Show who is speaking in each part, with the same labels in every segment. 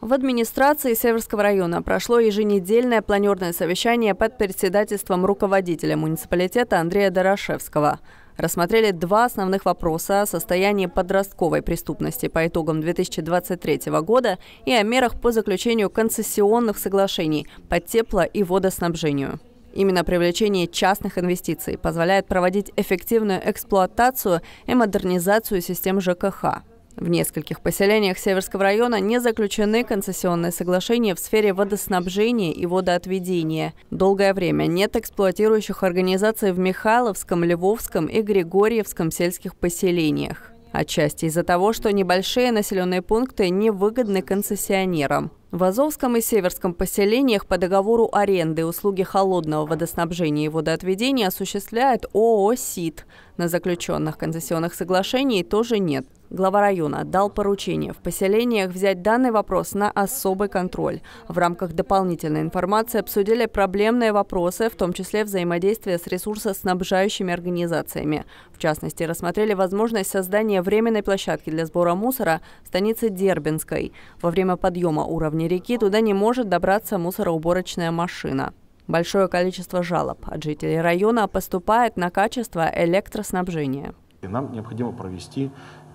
Speaker 1: В администрации Северского района прошло еженедельное планерное совещание под председательством руководителя муниципалитета Андрея Дорошевского. Рассмотрели два основных вопроса о состоянии подростковой преступности по итогам 2023 года и о мерах по заключению концессионных соглашений по тепло- и водоснабжению. Именно привлечение частных инвестиций позволяет проводить эффективную эксплуатацию и модернизацию систем ЖКХ. В нескольких поселениях Северского района не заключены концессионные соглашения в сфере водоснабжения и водоотведения. Долгое время нет эксплуатирующих организаций в Михайловском, Львовском и Григорьевском сельских поселениях. Отчасти из-за того, что небольшие населенные пункты невыгодны концессионерам. В Азовском и Северском поселениях по договору аренды услуги холодного водоснабжения и водоотведения осуществляет ООО «СИД», на заключенных концессионных соглашений тоже нет. Глава района дал поручение в поселениях взять данный вопрос на особый контроль. В рамках дополнительной информации обсудили проблемные вопросы, в том числе взаимодействие с ресурсоснабжающими организациями. В частности, рассмотрели возможность создания временной площадки для сбора мусора в станице Дербинской. Во время подъема уровня реки туда не может добраться мусороуборочная машина. Большое количество жалоб от жителей района поступает на качество электроснабжения.
Speaker 2: И нам необходимо провести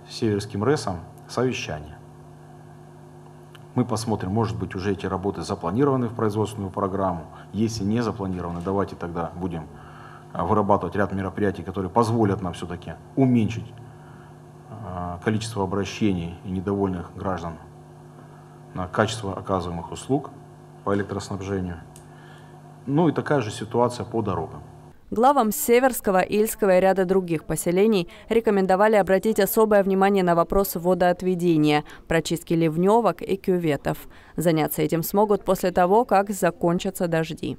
Speaker 2: с Северским РЭСом совещание. Мы посмотрим, может быть, уже эти работы запланированы в производственную программу. Если не запланированы, давайте тогда будем а, вырабатывать ряд мероприятий, которые позволят нам все-таки уменьшить а, количество обращений и недовольных граждан на качество оказываемых услуг по электроснабжению. Ну и такая же ситуация по дорогам.
Speaker 1: Главам Северского, Ильского и ряда других поселений рекомендовали обратить особое внимание на вопрос водоотведения, прочистки ливневок и кюветов. Заняться этим смогут после того, как закончатся дожди.